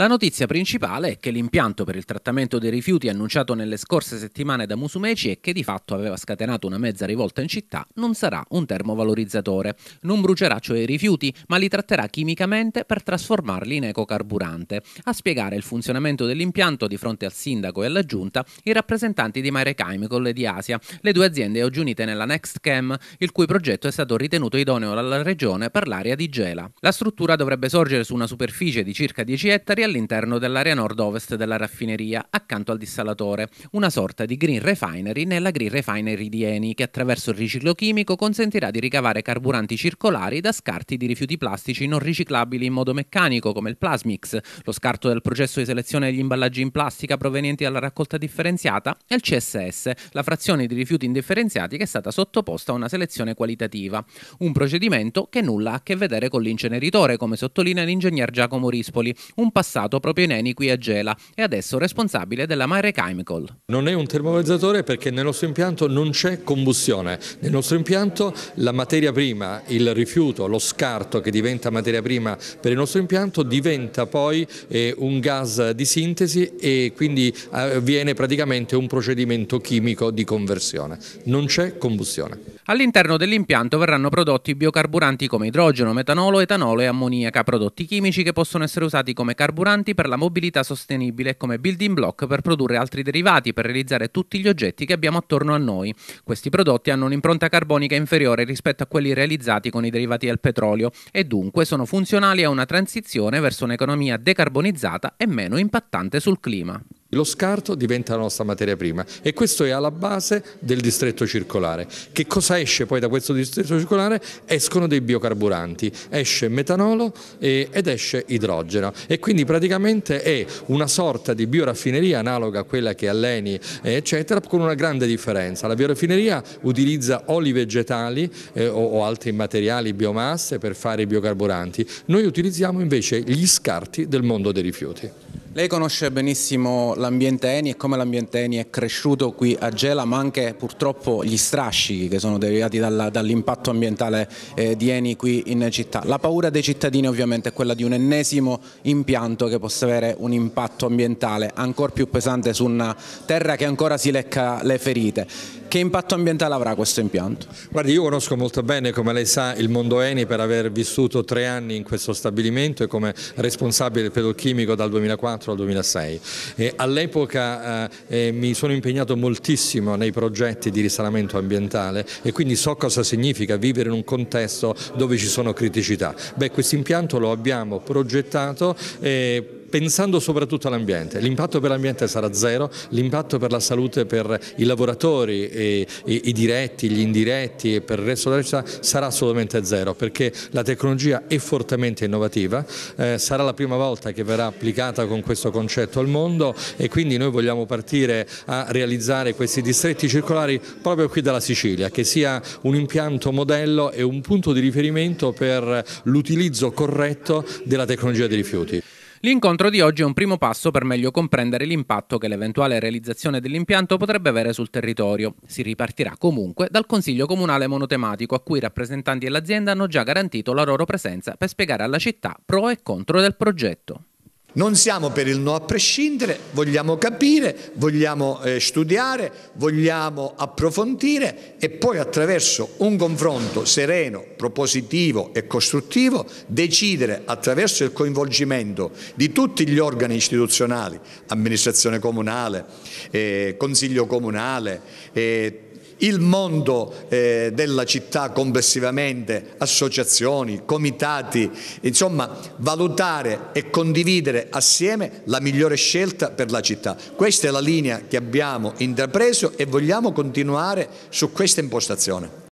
La notizia principale è che l'impianto per il trattamento dei rifiuti annunciato nelle scorse settimane da Musumeci e che di fatto aveva scatenato una mezza rivolta in città non sarà un termovalorizzatore. Non brucerà cioè i rifiuti, ma li tratterà chimicamente per trasformarli in ecocarburante. A spiegare il funzionamento dell'impianto di fronte al sindaco e alla giunta i rappresentanti di Mare Chemical e di Asia, le due aziende oggi unite nella Next il cui progetto è stato ritenuto idoneo dalla regione per l'area di Gela. La struttura dovrebbe sorgere su una superficie di circa 10 ettari all'interno dell'area nord-ovest della raffineria, accanto al dissalatore, una sorta di green refinery nella green refinery di Eni che attraverso il riciclo chimico consentirà di ricavare carburanti circolari da scarti di rifiuti plastici non riciclabili in modo meccanico come il Plasmix, lo scarto del processo di selezione degli imballaggi in plastica provenienti dalla raccolta differenziata e il CSS, la frazione di rifiuti indifferenziati che è stata sottoposta a una selezione qualitativa, un procedimento che nulla ha a che vedere con l'inceneritore, come sottolinea l'ingegner Giacomo Rispoli, un passaggio passato proprio in Eni qui a Gela e adesso responsabile della Mare Chemical. Non è un termovalorizzatore perché nel nostro impianto non c'è combustione. Nel nostro impianto la materia prima, il rifiuto, lo scarto che diventa materia prima per il nostro impianto diventa poi eh, un gas di sintesi e quindi avviene eh, praticamente un procedimento chimico di conversione. Non c'è combustione. All'interno dell'impianto verranno prodotti biocarburanti come idrogeno, metanolo, etanolo e ammoniaca, prodotti chimici che possono essere usati come carburanti per la mobilità sostenibile e come building block per produrre altri derivati per realizzare tutti gli oggetti che abbiamo attorno a noi. Questi prodotti hanno un'impronta carbonica inferiore rispetto a quelli realizzati con i derivati del petrolio e dunque sono funzionali a una transizione verso un'economia decarbonizzata e meno impattante sul clima. Lo scarto diventa la nostra materia prima e questo è alla base del distretto circolare. Che cosa esce poi da questo distretto circolare? Escono dei biocarburanti, esce metanolo ed esce idrogeno e quindi praticamente è una sorta di bioraffineria analoga a quella che alleni eccetera con una grande differenza. La bioraffineria utilizza oli vegetali eh, o, o altri materiali, biomasse per fare i biocarburanti. Noi utilizziamo invece gli scarti del mondo dei rifiuti. Lei conosce benissimo l'ambiente Eni e come l'ambiente Eni è cresciuto qui a Gela, ma anche purtroppo gli strascichi che sono derivati dall'impatto ambientale eh, di Eni qui in città. La paura dei cittadini ovviamente è quella di un ennesimo impianto che possa avere un impatto ambientale ancora più pesante su una terra che ancora si lecca le ferite. Che impatto ambientale avrà questo impianto? Guardi, io conosco molto bene, come lei sa, il mondo Eni per aver vissuto tre anni in questo stabilimento e come responsabile pedochimico dal 2004 2004 al 2006. Eh, all'epoca eh, mi sono impegnato moltissimo nei progetti di risanamento ambientale e quindi so cosa significa vivere in un contesto dove ci sono criticità. Beh, questo impianto lo abbiamo progettato pensando soprattutto all'ambiente. L'impatto per l'ambiente sarà zero, l'impatto per la salute per i lavoratori, e, e, i diretti, gli indiretti e per il resto della città sarà assolutamente zero perché la tecnologia è fortemente innovativa, eh, sarà la prima volta che verrà applicata con questo concetto al mondo e quindi noi vogliamo partire a realizzare questi distretti circolari proprio qui dalla Sicilia, che sia un impianto modello e un punto di riferimento per l'utilizzo corretto della tecnologia dei rifiuti. L'incontro di oggi è un primo passo per meglio comprendere l'impatto che l'eventuale realizzazione dell'impianto potrebbe avere sul territorio. Si ripartirà comunque dal Consiglio Comunale Monotematico a cui i rappresentanti dell'azienda hanno già garantito la loro presenza per spiegare alla città pro e contro del progetto. Non siamo per il no a prescindere, vogliamo capire, vogliamo eh, studiare, vogliamo approfondire e poi attraverso un confronto sereno, propositivo e costruttivo decidere attraverso il coinvolgimento di tutti gli organi istituzionali, amministrazione comunale, eh, consiglio comunale, eh, il mondo eh, della città complessivamente, associazioni, comitati, insomma valutare e condividere assieme la migliore scelta per la città. Questa è la linea che abbiamo intrapreso e vogliamo continuare su questa impostazione.